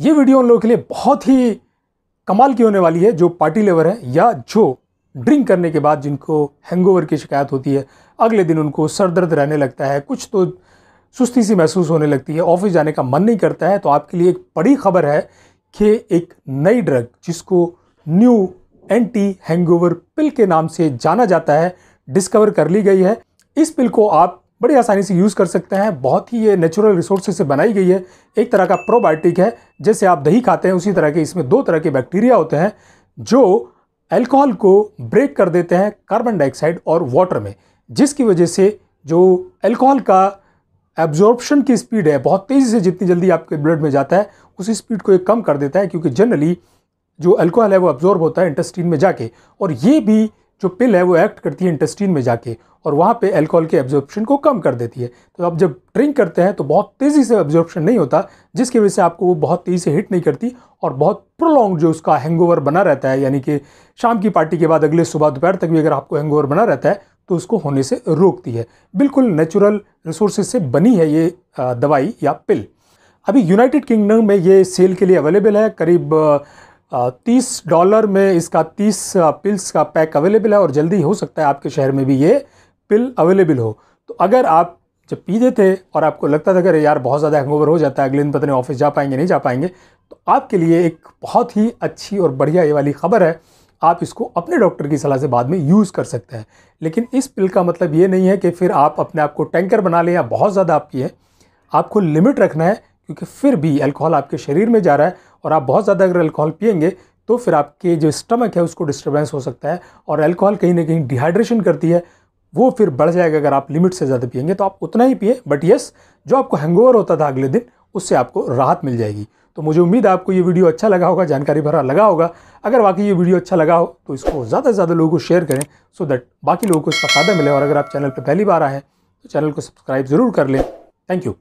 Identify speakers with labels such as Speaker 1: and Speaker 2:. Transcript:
Speaker 1: ये वीडियो उन लोगों के लिए बहुत ही कमाल की होने वाली है जो पार्टी लेवर है या जो ड्रिंक करने के बाद जिनको हैंगओवर की शिकायत होती है अगले दिन उनको सर दर्द रहने लगता है कुछ तो सुस्ती सी महसूस होने लगती है ऑफिस जाने का मन नहीं करता है तो आपके लिए एक बड़ी खबर है कि एक नई ड्रग जिसको न्यू एंटी हैंगओवर पिल के नाम से जाना जाता है डिस्कवर कर ली गई है इस पिल को आप बड़ी आसानी से यूज़ कर सकते हैं बहुत ही ये नेचुरल रिसोर्स से बनाई गई है एक तरह का प्रोबायोटिक है जैसे आप दही खाते हैं उसी तरह के इसमें दो तरह के बैक्टीरिया होते हैं जो एल्कोहल को ब्रेक कर देते हैं कार्बन डाइऑक्साइड और वाटर में जिसकी वजह से जो एल्कोहल का एब्जॉर्प्शन की स्पीड है बहुत तेज़ी से जितनी जल्दी आपके ब्लड में जाता है उसी स्पीड को ये कम कर देता है क्योंकि जनरली जो एल्कोहल है वो एब्जॉर्ब होता है इंटस्टीन में जाके और ये भी जो पिल है वो एक्ट करती है इंटेस्टीन में जाके और वहाँ पे अल्कोहल के एब्जॉर्प्शन को कम कर देती है तो आप जब ड्रिंक करते हैं तो बहुत तेज़ी से एब्जॉर्प्शन नहीं होता जिसकी वजह से आपको वो बहुत तेज़ी से हिट नहीं करती और बहुत प्रोलॉन्ग जो उसका हैंग बना रहता है यानी कि शाम की पार्टी के बाद अगले सुबह दोपहर तक भी अगर आपको हैंगओवर बना रहता है तो उसको होने से रोकती है बिल्कुल नेचुरल रिसोर्सेज से बनी है ये दवाई या पिल अभी यूनाइटेड किंगडम में ये सेल के लिए अवेलेबल है करीब तीस डॉलर में इसका तीस पिल्स का पैक अवेलेबल है और जल्दी हो सकता है आपके शहर में भी ये पिल अवेलेबल हो तो अगर आप जब पीते थे और आपको लगता था अरे यार बहुत ज़्यादा हैंगओवर हो जाता है अगले दिन पता नहीं ऑफिस जा पाएंगे नहीं जा पाएंगे तो आपके लिए एक बहुत ही अच्छी और बढ़िया ये वाली खबर है आप इसको अपने डॉक्टर की सलाह से बाद में यूज़ कर सकते हैं लेकिन इस पिल का मतलब ये नहीं है कि फिर आप अपने आप को टैंकर बना लें या बहुत ज़्यादा आप पिए आपको लिमिट रखना है क्योंकि फिर भी अल्कोहल आपके शरीर में जा रहा है और आप बहुत ज़्यादा अगर अल्कोहल पियेंगे तो फिर आपके जो स्टमक है उसको डिस्टर्बेंस हो सकता है और अल्कोहल कहीं ना कहीं डिहाइड्रेशन करती है वो फिर बढ़ जाएगा अगर आप लिमिट से ज़्यादा पियेंगे तो आप उतना ही पिए बट येस जो आपको हैंगओवर होता था अगले दिन उससे आपको राहत मिल जाएगी तो मुझे उम्मीद है आपको ये वीडियो अच्छा लगा होगा जानकारी भरा लगा होगा अगर वाकई ये वीडियो अच्छा लगा हो तो इसको ज़्यादा से ज़्यादा लोगों को शेयर करें सो दैट बाकी लोगों को इसका फ़ायदा मिले और अगर आप चैनल पर पहली बार आएँ तो चैनल को सब्सक्राइब ज़रूर कर लें थैंक यू